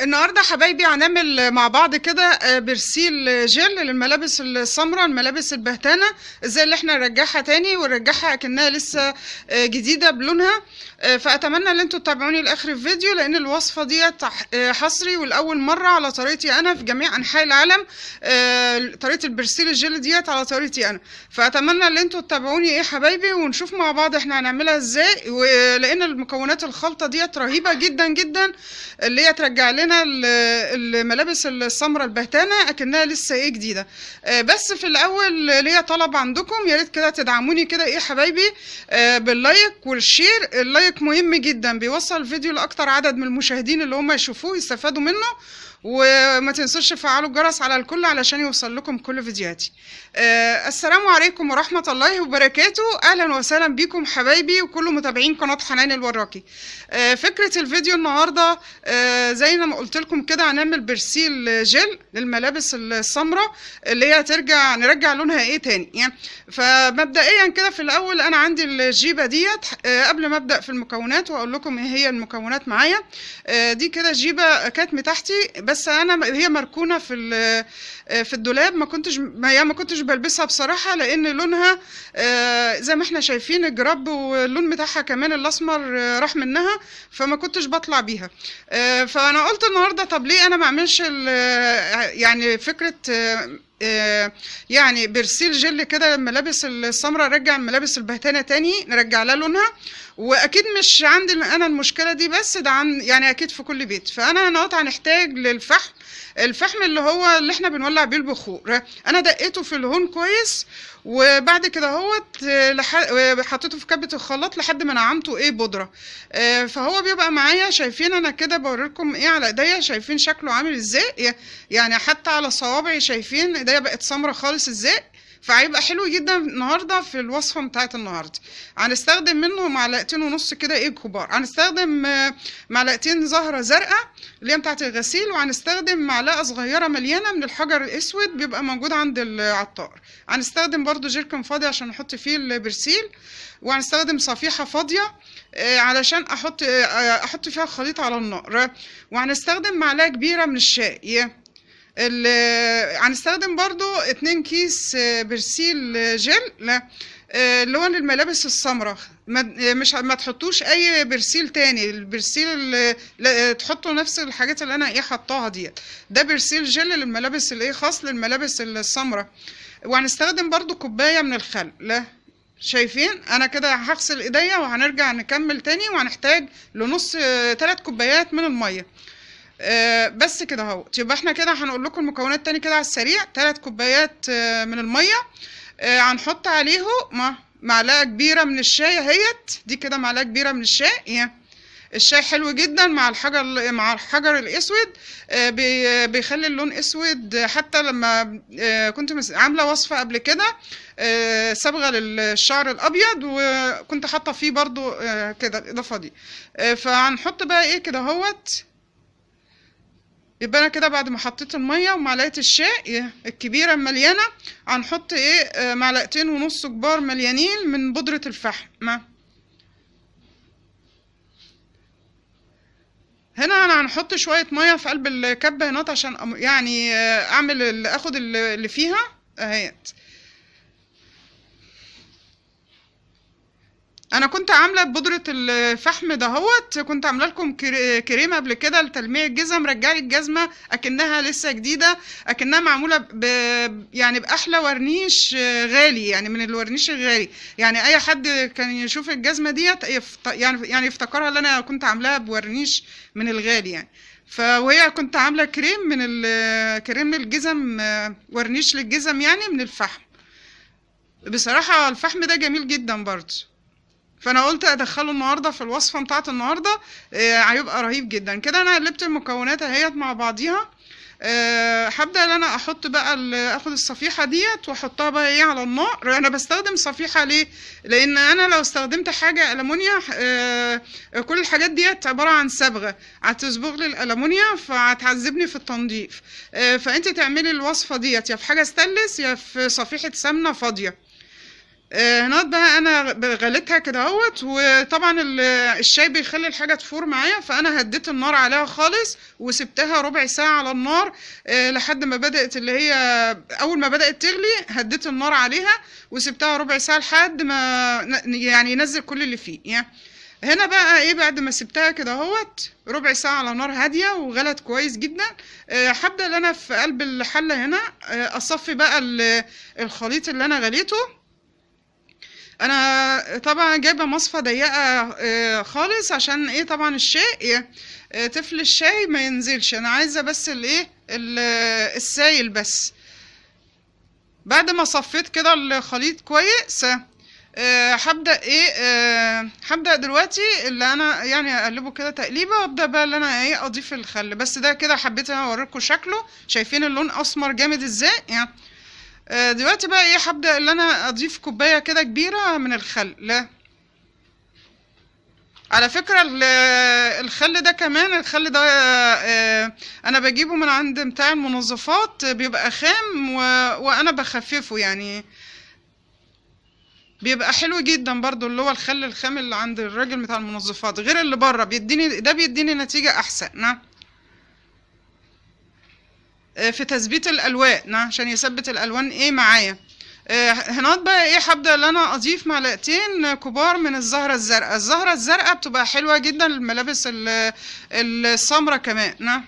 النهارده حبايبي هنعمل مع بعض كده آه، برسيل جل للملابس السمراء الملابس البهتانه ازاي اللي احنا نرجعها تاني ونرجعها اكنها لسه آه، جديده بلونها آه، فاتمنى ان انتوا تتابعوني لاخر الفيديو لان الوصفه ديت حصري والاول مره على طريقتي انا في جميع انحاء العالم طريقه البرسيل الجل ديت على طريقتي انا فاتمنى ان انتوا تتابعوني ايه حبايبي ونشوف مع بعض احنا هنعملها ازاي لان المكونات الخلطه ديت رهيبه جدا جدا اللي هي ترجع لنا هنا الملابس السمراء البهتانه اكنها لسه ايه جديده آه، بس في الاول ليا طلب عندكم يا ريت كده تدعموني كده ايه حبايبي آه، باللايك والشير اللايك مهم جدا بيوصل الفيديو لاكتر عدد من المشاهدين اللي هم يشوفوه يستفادوا منه وما تنسوش تفعلوا الجرس على الكل علشان يوصل لكم كل فيديوهاتي آه السلام عليكم ورحمة الله وبركاته أهلا وسهلا بكم حبايبي وكل متابعين قناة حنان الوراكي آه فكرة الفيديو النهاردة آه زي ما قلت لكم كده هنعمل برسيل جل للملابس السمراء اللي هي ترجع نرجع لونها ايه تاني يعني فمبدئيا كده في الأول أنا عندي الجيبة ديت آه قبل ما أبدأ في المكونات وأقول لكم ايه هي المكونات معايا آه دي كده جيبة كانت تحتي بس بس انا هي مركونه في آه، في الدولاب ما كنتش ما يا ما كنتش بلبسها بصراحه لان لونها آه، زي ما احنا شايفين الجراب واللون بتاعها كمان الاسمر آه، راح منها فما كنتش بطلع بيها فانا قلت النهارده طب ليه انا ما اعملش يعني فكره آه، يعني برسيل جل كده الملابس السمراء رجع الملابس البهتانه تاني نرجع لها لونها واكيد مش عندي انا المشكله دي بس ده عن يعني اكيد في كل بيت فانا هنقط هنحتاج للفحم الفحم اللي هو اللي احنا بنولع بيه البخور انا دقيته في الهون كويس وبعد كده اهوت آه، آه، حطيته في كبه الخلاط لحد ما نعمته ايه بودره آه، فهو بيبقى معايا شايفين انا كده بوريكم ايه على ايديا شايفين شكله عامل ازاي يعني حتى على صوابعي شايفين ايديا بقت سمره خالص ازاي فهيبقى حلو جدا النهارده في الوصفه بتاعت النهارده هنستخدم منه معلقتين ونص كده ايه كبار هنستخدم آه، معلقتين زهره زرقاء اللي هي بتاعت الغسيل وهنستخدم معلقه صغيره مليانه من الحجر الاسود بيبقى موجود عند العطار هنستخدم برده جيركن فاضي عشان نحط فيه البرسيل وهنستخدم صفيحه فاضيه آه، علشان احط آه، احط فيها الخليط على النار وهنستخدم معلقه كبيره من الشاي هنستخدم برضو اتنين كيس آه، برسيل آه، جل لا لون آه، الملابس السمراء مش ما تحطوش اي برسيل تاني البرسيل اللي تحطوا نفس الحاجات اللي انا ايه حطاها ديت ده برسيل جل للملابس الايه خاص للملابس السمراء وهنستخدم برضو كوبايه من الخل لا شايفين انا كده هغسل ايديا وهنرجع نكمل تاني وهنحتاج لنص تلات كوبايات من الميه آه، بس كده اهو يبقى احنا كده هنقول لكم المكونات تاني كده على السريع ثلاث كوبايات آه، من الميه آه، هنحط عليهم معلقه كبيره من الشاي اهيت دي كده معلقه كبيره من الشاي الشاي حلو جدا مع الحجر مع الحجر الاسود بيخلي اللون اسود حتى لما كنت عامله وصفه قبل كده صبغه للشعر الابيض وكنت حاطه فيه برضو كده الاضافه دي فهنحط بقى ايه كده اهوت يبقى انا كده بعد ما حطيت الميه ومعلقه الشاي الكبيره المليانه هنحط ايه آه، معلقتين ونص كبار مليانين من بودره الفحم هنا انا هنحط شويه ميه في قلب الكبه هنا عشان يعني آه، اعمل اخد اللي فيها اهيت انا كنت عامله بودره الفحم دهوت كنت عامله لكم كريمه قبل كده لتلميع الجزم رجعلي الجزمه اكنها لسه جديده اكنها معموله ب... يعني باحلى ورنيش غالي يعني من الورنيش الغالي يعني اي حد كان يشوف الجزمه ديت يعني يعني يفتكرها اللي انا كنت عاملاها بورنيش من الغالي يعني فهي كنت عامله كريم من ال... كريم الجزم ورنيش للجزم يعني من الفحم بصراحه الفحم ده جميل جدا برضه فانا قلت ادخله النهارده في الوصفه بتاعت النهارده آه، هيبقى رهيب جدا كده انا قلبت المكونات اهيت مع بعضيها آه، هبدا ان انا احط بقى اخد الصفيحه ديت واحطها بقى ايه على النار انا بستخدم صفيحه ليه لان انا لو استخدمت حاجه المونيا آه، كل الحاجات ديت عباره عن صبغه هتصبغ لي الالومنيا فهتعذبني في التنظيف فانت تعملي الوصفه ديت يا في حاجه ستانلس يا في صفيحه سمنه فاضيه آه، هناك بقى انا غليتها كده اهوت وطبعا الشاي بيخلي الحاجه تفور معايا فانا هديت النار عليها خالص وسبتها ربع ساعه على النار آه، لحد ما بدات اللي هي اول ما بدات تغلي هديت النار عليها وسبتها ربع ساعه لحد ما يعني ينزل كل اللي فيه يعني هنا بقى ايه بعد ما سبتها كده اهوت ربع ساعه على نار هاديه وغلت كويس جدا هبدا آه، انا في قلب الحله هنا اصفي بقى الخليط اللي انا غليته انا طبعا جايبه مصفى ضيقه آه، خالص عشان ايه طبعا الشاي آه، طفل الشاي ما ينزلش انا عايزه بس الايه السايل بس بعد ما صفيت كده الخليط كويس آه، هبدا ايه هبدا دلوقتي اللي انا يعني اقلبه كده تقليبه وابدا بقى اللي انا ايه اضيف الخل بس ده كده حبيت انا اوريكم شكله شايفين اللون اسمر جامد ازاي يعني آه، دلوقتي بقى ايه هبدا ان انا اضيف كوبايه كده كبيره من الخل لا على فكره الخل ده كمان الخل ده آه، آه، انا بجيبه من عند بتاع المنظفات بيبقى خام وانا بخففه يعني بيبقى حلو جدا برضو اللي هو الخل الخام اللي عند الراجل بتاع المنظفات غير اللي بره بيديني ده بيديني نتيجه احسن نعم آه، في تثبيت الالوان نعم، عشان يثبت الالوان ايه معايا آه، هنقعد بقى ايه هبدا ان انا اضيف معلقتين كبار من الزهره الزرقاء الزهره الزرقاء بتبقى حلوه جدا للملابس السمراء كمان نعم.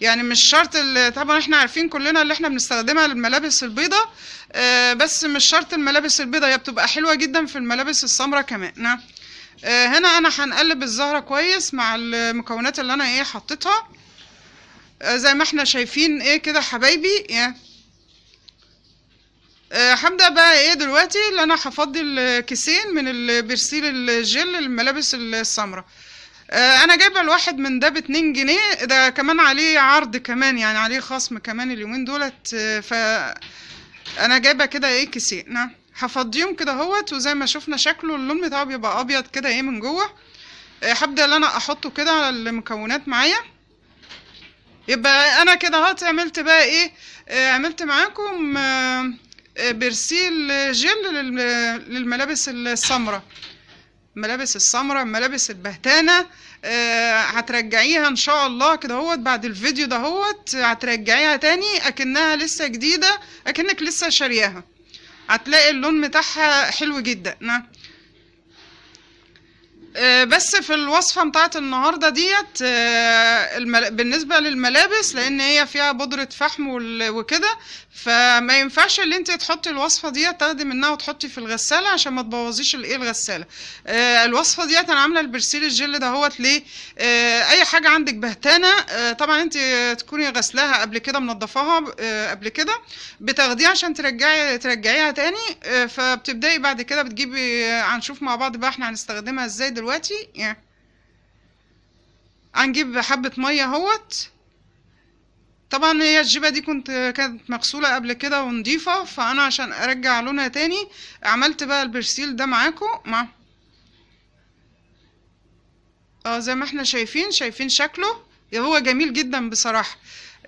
يعني مش شرط طبعا احنا عارفين كلنا اللي احنا بنستخدمها للملابس البيضاء آه، بس مش شرط الملابس البيضاء هي بتبقى حلوة جدا في الملابس السمراء كمان نعم. هنا انا هنقلب الزهرة كويس مع المكونات اللي انا ايه حطيتها آه، زي ما احنا شايفين ايه كده حبايبي هبدأ آه، هبدأ بقى ايه دلوقتي اللي انا هفضي كيسين من البرسيل الجل الملابس السمراء آه، انا جايبه الواحد من ده باتنين جنيه ده كمان عليه عرض كمان يعني عليه خصم كمان اليومين دولت ف انا جايبه كده ايه كيسين هفضيهم كده اهوت وزي ما شفنا شكله اللون بتاعه بيبقى ابيض كده ايه من جوه هبدا اللي انا احطه كده على المكونات معايا يبقى انا كده هات عملت بقى ايه آه، عملت معاكم آه، آه، برسيل جل للملابس السمراء الملابس السمراء الملابس البهتانه هترجعيها ان شاء الله كده هوت بعد الفيديو ده هوت هترجعيها تاني اكنها لسه جديده اكنك لسه شارياها هتلاقي اللون بتاعها حلو جدا نعم. آه، بس في الوصفة بتاعت النهاردة ديت آه، بالنسبة للملابس لأن هي فيها بودرة فحم وكده فما ينفعش اللي انت تحطي الوصفة ديت تاخدي منها وتحطي في الغسالة عشان ما تبوظيش الايه الغسالة آه، الوصفة ديت أنا عاملة البرسيل الجل دهوت ليه أي حاجة عندك بهتانة طبعا انت تكوني غسلاها قبل كده منضفاها قبل كده بتاخديها عشان ترجعي ترجعيها تاني فبتبدأي بعد كده بتجيبي هنشوف مع بعض بقى احنا هنستخدمها ازاي دلوقتي دلوقتي يعني هنجيب حبة مية اهوت طبعا هي الجبة دي كنت كانت مغسولة قبل كده ونضيفة فأنا عشان أرجع لونها تاني عملت بقى البرسيل ده معاكو مع اه زي ما احنا شايفين شايفين شكله هو جميل جدا بصراحة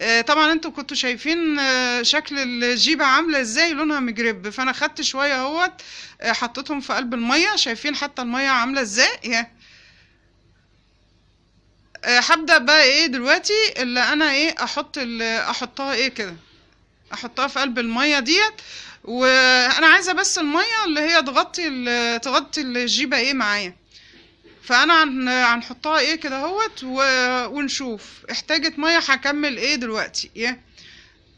آه، طبعا انتوا كنتوا شايفين آه، شكل الجيبه عامله ازاي لونها مجرب فانا خدت شويه اهوت آه، حطيتهم في قلب الميه شايفين حتى الميه عامله ازاي هبدا بقى ايه دلوقتي اللي انا ايه احط احطها ايه كده احطها في قلب الميه ديت وانا عايزه بس الميه اللي هي تغطي تغطي الجيبه ايه معايا فانا هنحطها ايه كده اهوت ونشوف احتاجت ميه هكمل ايه دلوقتي ايه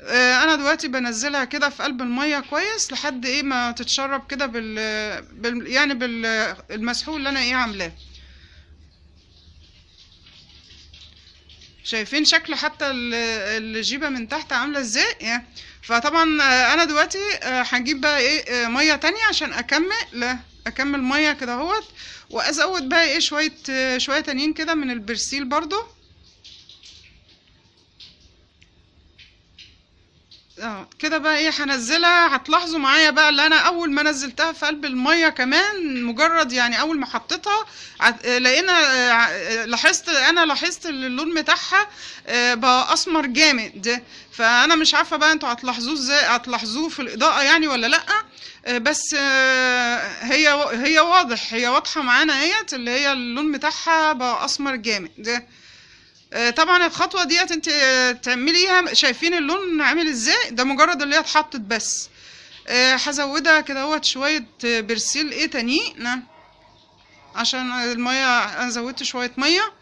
آه، انا دلوقتي بنزلها كده في قلب الميه كويس لحد ايه ما تتشرب كده بال... بال يعني بالمسحول اللي انا ايه عاملاه شايفين شكل حتى الجيبه من تحت عامله ازاي إيه؟ فطبعا آه، انا دلوقتي هجيب آه، بقى ايه ميه تانية عشان اكمل اكمل ميه كده اهوت وازود بقى ايه شويه شويه تانيين كده من البرسيل برضو اه كده بقى ايه هنزلها هتلاحظوا معايا بقى اللي انا اول ما نزلتها في قلب الميه كمان مجرد يعني اول ما حطيتها لقينا آه، لاحظت انا لاحظت اللون بتاعها آه، بقى اسمر جامد فانا مش عارفه بقى انتوا هتلاحظوه ازاي هتلاحظوه في الاضاءه يعني ولا لا آه، بس آه، هي هي واضح هي واضحه معانا اهيت اللي هي اللون بتاعها بقى اسمر جامد آه، طبعا الخطوه ديت انت تعمليها شايفين اللون عامل ازاي ده مجرد اللي هي اتحطت بس هزودها كده اهوت شويه برسيل ايه تاني نعم. عشان الميه انا زودت شويه ميه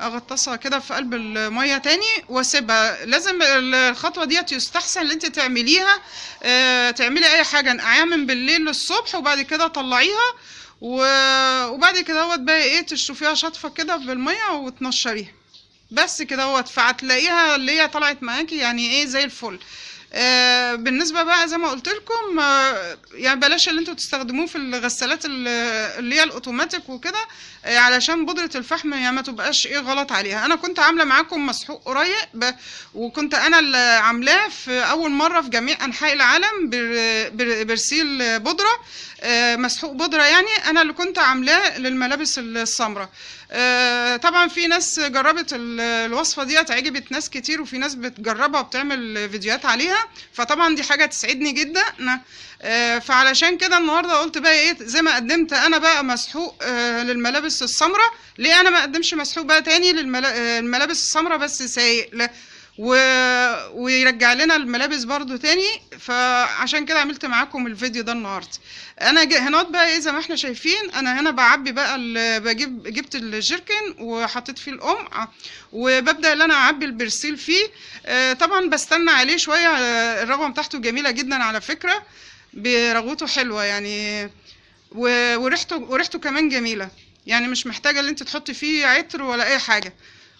اغطسها كده في قلب الميه تاني واسيبها لازم الخطوه ديت يستحسن ان انت تعمليها اه تعملي اي حاجه نقعيها من بالليل للصبح وبعد كده طلعيها وبعد كده اهوت بقى ايه تشطفيها شطفه كده بالميه وتنشريها بس كده اهوت فهتلاقيها اللي هي طلعت معاكي يعني ايه زي الفل آه، بالنسبه بقى زي ما قلت لكم آه، يعني بلاش اللي انتوا تستخدموه في الغسالات اللي هي الاوتوماتيك وكده آه، علشان بودره الفحم يعني ما تبقاش ايه غلط عليها انا كنت عامله معاكم مسحوق قريب وكنت انا اللي عاملاه في اول مره في جميع انحاء العالم برسيل بودره مسحوق بودره يعني انا اللي كنت عاملاه للملابس السمراء آه، طبعا في ناس جربت الوصفه ديت عجبت ناس كتير وفي ناس بتجربها وبتعمل فيديوهات عليها فطبعا دي حاجه تسعدني جدا آه، فعلشان كده النهارده قلت بقى ايه زي ما قدمت انا بقى مسحوق آه، للملابس السمراء ليه انا ما اقدمش مسحوق بقى تاني للملابس السمراء بس سايق و... ويرجع لنا الملابس برضو تاني فعشان كده عملت معاكم الفيديو ده النهارده انا ج... هناط بقى إيه زي ما احنا شايفين انا هنا بعبي بقى ال... بجيب جبت الجيركن وحطيت فيه القمع وببدا ان انا اعبي البرسيل فيه آه طبعا بستنى عليه شويه آه، الرغوه بتاعته جميله جدا على فكره برغوته حلوه يعني و... وريحته وريحته كمان جميله يعني مش محتاجه ان انت تحطي فيه عطر ولا اي حاجه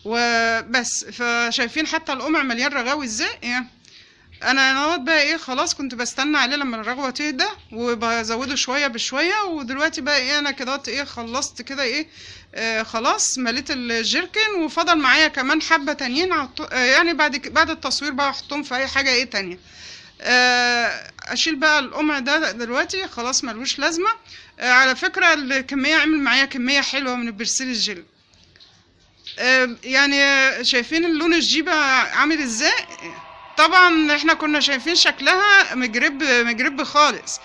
وبس فشايفين حتى القمع مليان رغاوي ازاي يعني انا نوت بقى ايه خلاص كنت بستنى عليه لما الرغوه تهدى وبزوده شويه بشويه ودلوقتي بقى ايه انا كده ايه خلصت كده ايه آه خلاص مليت الجيركن وفضل معايا كمان حبه تانيين آه، يعني بعد بعد التصوير بقى احطهم في اي حاجه ايه تانية آه اشيل بقى القمع ده دلوقتي خلاص ملوش لازمه آه على فكره الكميه عمل معايا كميه حلوه من البرسيل الجلد يعني آه، شايفين اللون الجيبه عامل ازاي طبعا احنا كنا شايفين شكلها مجرب مجرب خالص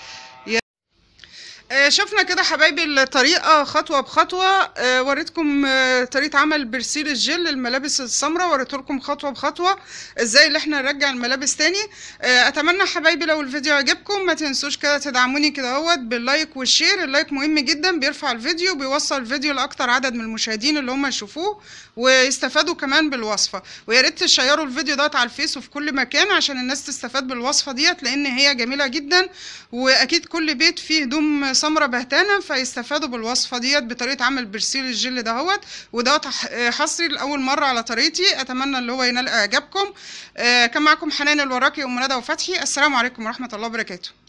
آه، شفنا كده حبايبي الطريقة خطوة بخطوة آه، وريتكم آه، طريقة عمل برسيل الجل الملابس السمراء وريت لكم خطوة بخطوة ازاي اللي احنا نرجع الملابس تاني اتمنى حبايبي لو الفيديو عجبكم ما تنسوش كده تدعموني كده اهوت باللايك والشير اللايك مهم جدا بيرفع الفيديو بيوصل الفيديو لاكتر عدد من المشاهدين اللي هم يشوفوه ويستفادوا كمان بالوصفة ويا ريت تشيروا الفيديو دوت على الفيس وفي كل مكان عشان الناس تستفاد بالوصفة ديت لان هي جميلة جدا واكيد كل بيت فيه هدوم سمره بهتانه فيستفادوا بالوصفه ديت بطريقه عمل برسيل الجل دهوت ودوت حصري لاول مره على طريقتي اتمنى اللي هو ينال اعجابكم آه، كان معكم حنان الوراقي ام ندى وفتحي السلام عليكم ورحمه الله وبركاته